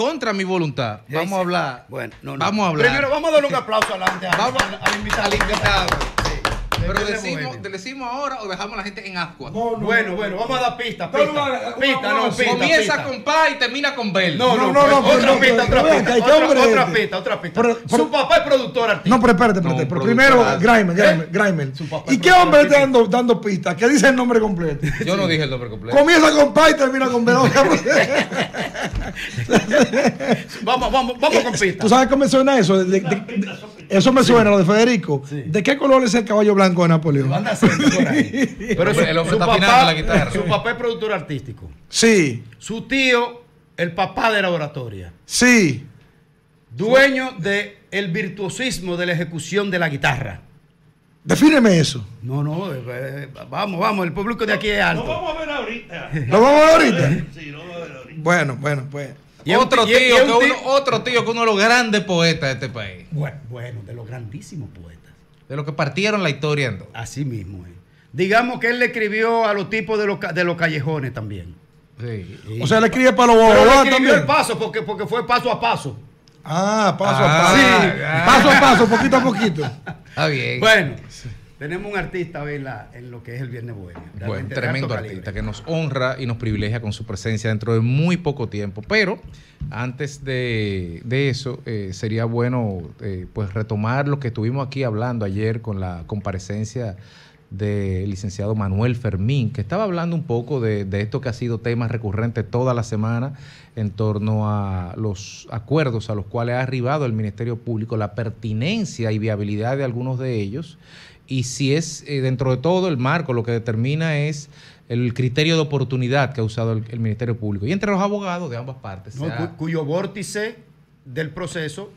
contra mi voluntad. Vamos a hablar. Bueno, no, no. Vamos a hablar. Primero vamos a darle un aplauso adelante a vamos, a al invitado. Pero decimos, decimos ahora o dejamos a la gente en asco bueno, bueno, vamos a dar pista, pista. No, pista, Comienza con pa y termina con Bel. No, no, no, otra pista, otra pista. Otra pista, otra pista. Su papá es productor artístico. No, pero espérate, espérate. primero, Grimer, Grimer, ¿Eh? ¿Y qué hombre está dando, dando pistas? ¿Qué dice el nombre completo? Yo no dije el nombre completo. Comienza con pa y termina con Bel. vamos, vamos, vamos con eh, pista. ¿Tú sabes cómo me suena eso? eso me suena, lo de Federico. ¿De qué color es el caballo blanco de Napoleón? su, el hombre está papá, la guitarra. Su papá es productor artístico. Sí. Su tío, el papá de la oratoria. Sí. Dueño del virtuosismo de la ejecución de la guitarra. Defíneme eso. No, no, eh, eh, vamos, vamos, el público de aquí es alto. Lo vamos a ver ahorita. ¿Lo vamos a ver ahorita? Bueno, bueno, pues. Y otro, tío, que uno, otro tío que uno de los grandes poetas de este país. Bueno, de los grandísimos poetas. De los que partieron la historia en Así mismo. Eh. Digamos que él le escribió a los tipos de los, de los callejones también. Sí. O sea, le escribe para los bolos también. el paso porque, porque fue paso a paso. Ah, paso a ah, paso. Sí, paso a paso, poquito a poquito. Está bien. Bueno. Tenemos un artista hoy en, lo que es el Viernes Bueno. Un tremendo artista que nos honra y nos privilegia con su presencia dentro de muy poco tiempo. Pero antes de, eso, eh, sería bueno eh, pues retomar lo que estuvimos aquí hablando ayer con la comparecencia del licenciado Manuel Fermín, que estaba hablando un poco de, de esto que ha sido tema recurrente toda la semana en torno a los acuerdos a los cuales ha arribado el Ministerio Público, la pertinencia y viabilidad de algunos de ellos y si es eh, dentro de todo el marco, lo que determina es el criterio de oportunidad que ha usado el, Ministerio Público. Y entre los abogados de ambas partes. cuyo vórtice del proceso,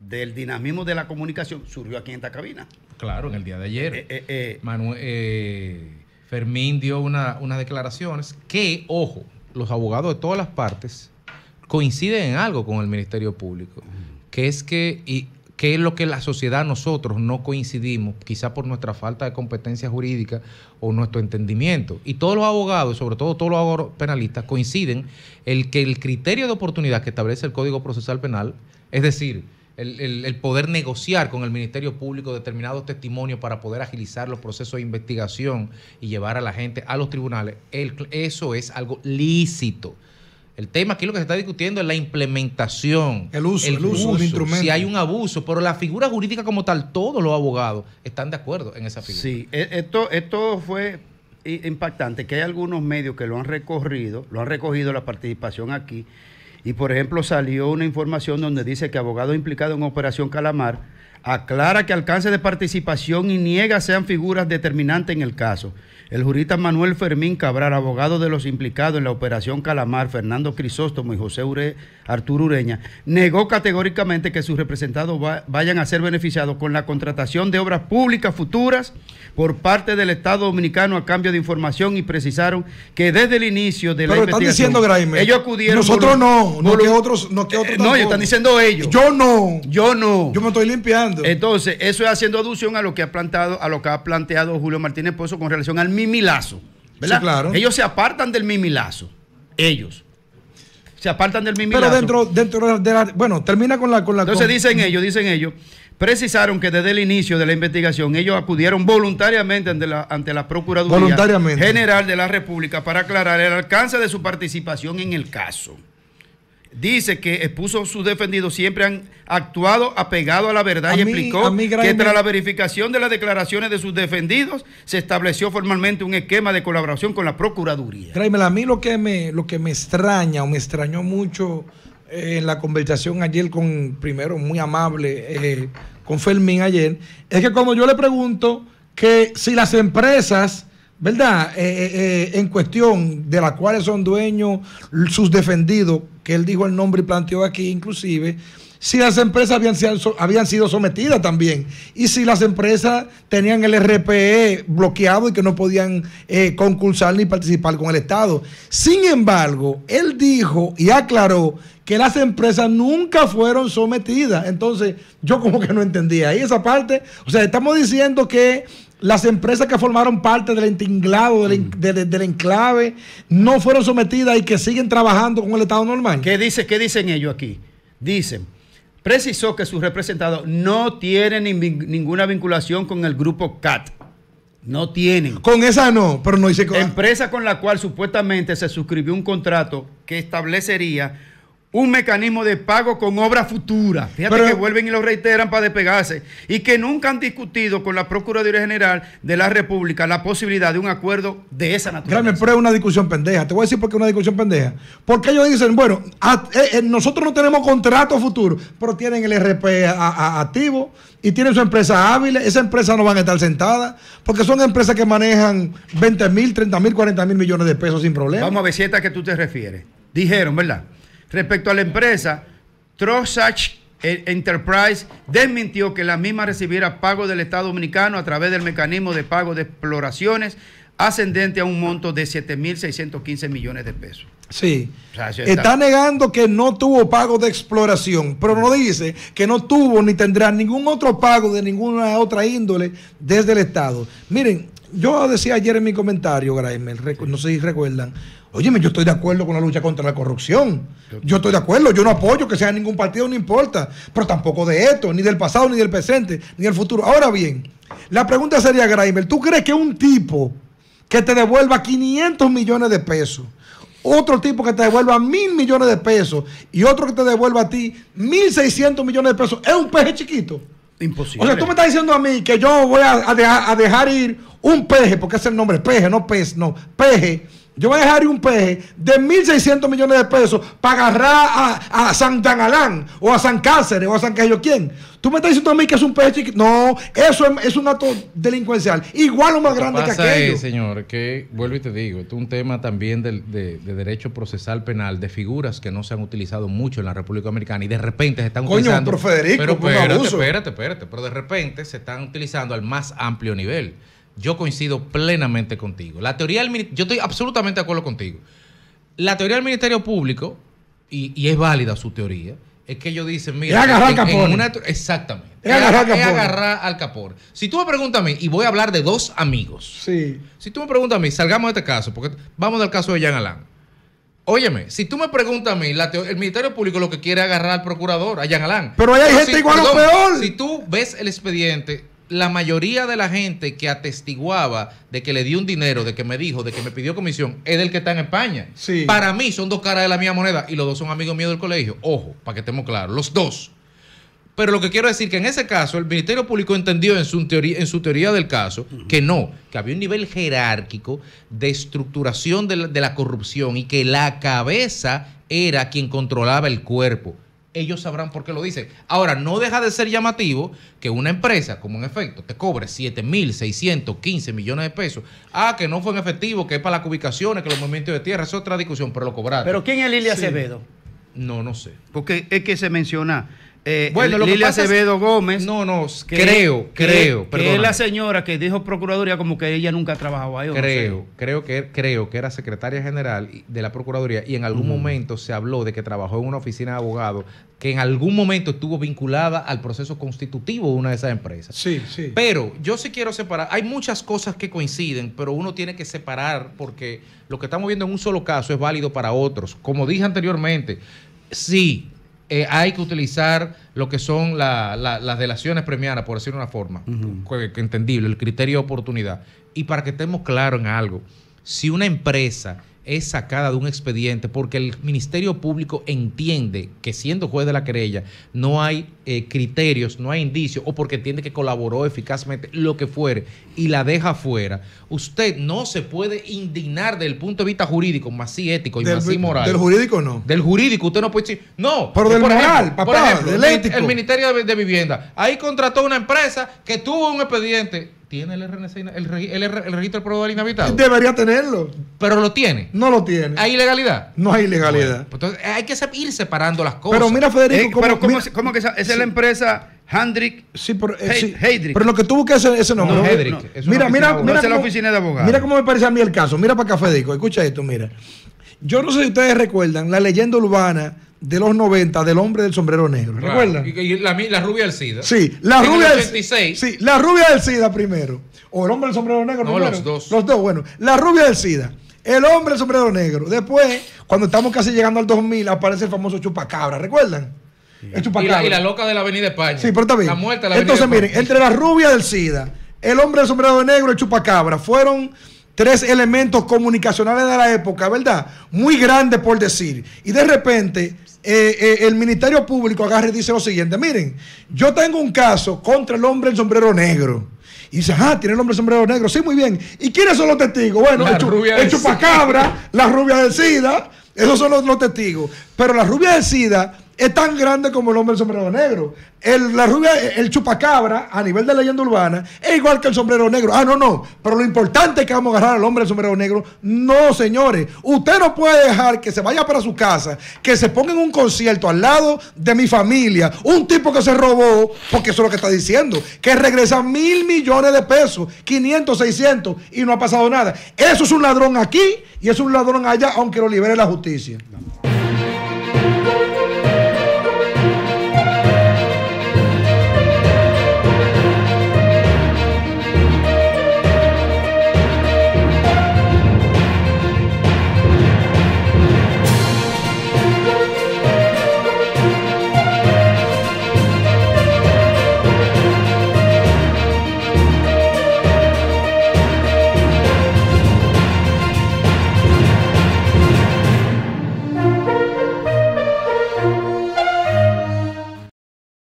del dinamismo de la comunicación, surgió aquí en esta cabina. Claro, en el día de ayer. Eh, eh, Fermín dio unas declaraciones que, ojo, los abogados de todas las partes coinciden en algo con el Ministerio Público, que es que, qué es lo que la sociedad nosotros no coincidimos, quizá por nuestra falta de competencia jurídica o nuestro entendimiento. Y todos los abogados, sobre todo todos los abogados penalistas, coinciden en que el criterio de oportunidad que establece el Código Procesal Penal, es decir, el, poder negociar con el Ministerio Público determinados testimonios para poder agilizar los procesos de investigación y llevar a la gente a los tribunales, eso es algo lícito. El tema aquí lo que se está discutiendo es la implementación, el uso, el, uso, Si hay un abuso, pero la figura jurídica como tal, todos los abogados están de acuerdo en esa figura. Sí, e, esto, esto fue impactante, que hay algunos medios que lo han recorrido, lo han recogido la participación aquí, y por ejemplo salió una información donde dice que abogados implicados en Operación Calamar, aclara que alcance de participación y niega sean figuras determinantes en el caso. El jurista Manuel Fermín Cabral, abogado de los implicados en la operación Calamar, Fernando Crisóstomo y José Ure, Arturo Ureña, negó categóricamente que sus representados vayan a ser beneficiados con la contratación de obras públicas futuras por parte del Estado Dominicano a cambio de información y precisaron que desde el inicio de la Pero están diciendo, Graeme, ellos acudieron nosotros no, no que otros, no que eh, otros. no, ellos están diciendo ellos. Yo no. Yo no. Yo me estoy limpiando. Entonces, eso es haciendo aducción a lo que ha plantado, a lo que ha planteado Julio Martínez Pozo con relación al mimilazo. ¿Verdad? Ellos se apartan del mimilazo. Ellos se apartan del mimilazo. Pero dentro, dentro de la. Bueno, termina con la. Con la Entonces dicen ellos, dicen ellos, precisaron que desde el inicio de la investigación ellos acudieron voluntariamente ante la, ante la Procuraduría General de la República para aclarar el alcance de su participación en el caso dice que expuso sus defendidos siempre han actuado apegado a la verdad y explicó que tras la verificación de las declaraciones de sus defendidos se estableció formalmente un esquema de colaboración con la Procuraduría. a mí lo que me, lo que me extraña o me extrañó mucho eh, en la conversación ayer con, primero, muy amable, eh, con Fermín ayer, es que cuando yo le pregunto que si las empresas... ¿Verdad? Eh, en cuestión de las cuales son dueños sus defendidos, él dijo el nombre y planteó aquí inclusive, si las empresas habían, sido sometidas también y si las empresas tenían el RPE bloqueado y que no podían eh, concursar ni participar con el Estado. Sin embargo, él dijo y aclaró que las empresas nunca fueron sometidas. Entonces, yo como que no entendía ahí esa parte. O sea, estamos diciendo que las empresas que formaron parte del entinglado, mm. del, enclave, no fueron sometidas y que siguen trabajando con el Estado normal. ¿Qué, dice, dicen ellos aquí? Dicen, precisó que sus representados no tienen ninguna vinculación con el grupo CAT. No tienen. Con esa no, pero no dice con... Empresa con la cual supuestamente se suscribió un contrato que establecería un mecanismo de pago con obra futura. Fíjate que vuelven y lo reiteran para despegarse. Y que nunca han discutido con la Procuraduría General de la República la posibilidad de un acuerdo de esa naturaleza. Carmen, pero es una discusión pendeja. Te voy a decir por qué es una discusión pendeja. Porque ellos dicen, bueno, eh, eh, nosotros no tenemos contrato futuro, pero tienen el RP activo y tienen su empresa hábil. Esa empresa no van a estar sentada porque son empresas que manejan 20 mil, 30 mil, 40 mil millones de pesos sin problema. Vamos a ver si esta que tú te refieres. Dijeron, ¿verdad? Respecto a la empresa, Trosach eh, Enterprise desmintió que la misma recibiera pago del Estado Dominicano a través del mecanismo de pago de exploraciones ascendente a un monto de 7.615 millones de pesos. Sí. está... está... negando que no tuvo pago de exploración, pero no dice que no tuvo ni tendrá ningún otro pago de ninguna otra índole desde el Estado. Miren, yo decía ayer en mi comentario, Graeme, no sé si recuerdan, Óyeme, yo estoy de acuerdo con la lucha contra la corrupción. Yo estoy de acuerdo, yo no apoyo que sea ningún partido, no importa. Pero tampoco de esto, ni del pasado, ni del presente, ni del futuro. Ahora bien, la pregunta sería, Graimer, ¿tú crees que un tipo que te devuelva 500 millones de pesos, otro tipo que te devuelva mil millones de pesos y otro que te devuelva a ti 1.600 millones de pesos, es un peje chiquito? Imposible. O sea, tú me estás diciendo a mí que yo voy a, dejar, ir un peje, porque es el nombre, peje, no pez, no, peje yo voy a dejar un peje de 1.600 millones de pesos para agarrar a, a San Danalán o a San Cáceres o a San Cayo quién. Tú me estás diciendo a mí que es un peje chiquito. No, eso es, un acto delincuencial. Igual o más grande que aquello. señor, que vuelvo y te digo, es un tema también de, derecho procesal penal, de figuras que no se han utilizado mucho en la República Americana y de repente se están utilizando. Coño, Federico, pero espérate, espérate, pero de repente se están utilizando al más amplio nivel. Yo coincido plenamente contigo. La teoría del yo estoy absolutamente de acuerdo contigo. La teoría del Ministerio Público, y, es válida su teoría, es que ellos dicen, mira, agarrar al exactamente. Es agarrar, al capor. Si tú me preguntas a mí, y voy a hablar de dos amigos. Sí. Si tú me preguntas a mí, salgamos de este caso, porque vamos al caso de Jean Alain. Óyeme, si tú me preguntas a mí, el Ministerio Público lo que quiere agarrar al procurador, a Jean Alain. Pero hay gente igual o peor. Si tú ves el expediente, la mayoría de la gente que atestiguaba de que le di un dinero, de que me dijo, de que me pidió comisión, es del que está en España. Para mí son dos caras de la misma moneda y los dos son amigos míos del colegio. Ojo, para que estemos claros, los dos. Pero lo que quiero decir que en ese caso el Ministerio Público entendió en su teoría, en su teoría del caso que no, que había un nivel jerárquico de estructuración de la corrupción y que la cabeza era quien controlaba el cuerpo ellos sabrán por qué lo dicen. Ahora, no deja de ser llamativo que una empresa, como en efecto, te cobre 7.615 millones de pesos. Ah, que no fue en efectivo, que es para las ubicaciones, que los movimientos de tierra, es otra discusión, pero lo cobraron. ¿Pero quién es Lilia Acevedo? No, no sé. Porque es que se menciona eh, bueno, Acevedo Gómez. No, no, creo, creo, que es la señora que dijo Procuraduría como que ella nunca ha trabajado ahí. Creo, creo, que, creo que era secretaria general de la Procuraduría y en algún momento se habló de que trabajó en una oficina de abogados que en algún momento estuvo vinculada al proceso constitutivo de una de esas empresas. Sí, sí. Pero yo sí quiero separar, hay muchas cosas que coinciden, pero uno tiene que separar porque lo que estamos viendo en un solo caso es válido para otros. Como dije anteriormente, sí, eh, hay que utilizar lo que son las delaciones premiadas, por decirlo de una forma, entendible, el criterio de oportunidad. Y para que estemos claros en algo, si una empresa es sacada de un expediente porque el Ministerio Público entiende que siendo juez de la querella no hay eh, criterios, no hay indicios o porque entiende que colaboró eficazmente, lo que fuere, y la deja fuera, usted no se puede indignar del punto de vista jurídico, más sí ético y más sí moral. Del jurídico no. Del jurídico usted no puede decir, no. Pero eh, del moral, por ejemplo, del el, ético. el Ministerio de, de Vivienda, ahí contrató una empresa que tuvo un expediente ¿Tiene el RNC, el, reg el, el inhabitado? Debería tenerlo. ¿Pero lo tiene? No lo tiene. ¿Hay ilegalidad? No hay ilegalidad. Pues entonces hay que ir separando las cosas. Pero mira, Federico, eh, ¿cómo, ¿cómo, que esa, es la empresa Handrick? Sí, pero, eh, pero lo que tuvo que hacer ese nombre. No, no, Es mira, mira, mira. la oficina de abogados. Mira cómo me parece a mí el caso. Mira para acá, Federico. Escucha esto, mira. Yo no sé si ustedes recuerdan la leyenda urbana de los 90 del hombre del sombrero negro. ¿Recuerdan? Y, la, rubia del SIDA. Sí, la rubia del SIDA. Sí, la rubia del SIDA primero. O el hombre del sombrero negro. No, los dos. Los dos, bueno. La rubia del SIDA. El hombre del sombrero negro. Después, cuando estamos casi llegando al 2000, aparece el famoso chupacabra. ¿Recuerdan? El chupacabra. Y la, loca de la Avenida España. Sí, pero también. La muerta de la Entonces, miren, entre la rubia del SIDA, el hombre del sombrero negro y el chupacabra fueron tres elementos comunicacionales de la época, ¿verdad? Muy grandes por decir. Y de repente eh, eh, el Ministerio Público agarra y dice lo siguiente: miren, yo tengo un caso contra el hombre en sombrero negro. Y dice, ah, tiene el hombre en sombrero negro. Sí, muy bien. ¿Y quiénes son los testigos? Bueno, el, chupacabra, la rubia del SIDA, esos son los, los testigos. Pero la rubia del SIDA es tan grande como el hombre del sombrero negro. El, la el chupacabra, a nivel de leyenda urbana, es igual que el sombrero negro. Ah, no, no. Pero lo importante es que vamos a agarrar al hombre del sombrero negro. No, señores. Usted no puede dejar que se vaya para su casa, que se ponga en un concierto al lado de mi familia, un tipo que se robó, porque eso es lo que está diciendo, que regresa mil millones de pesos, 500, 600, y no ha pasado nada. Eso es un ladrón aquí y es un ladrón allá, aunque lo libere la justicia.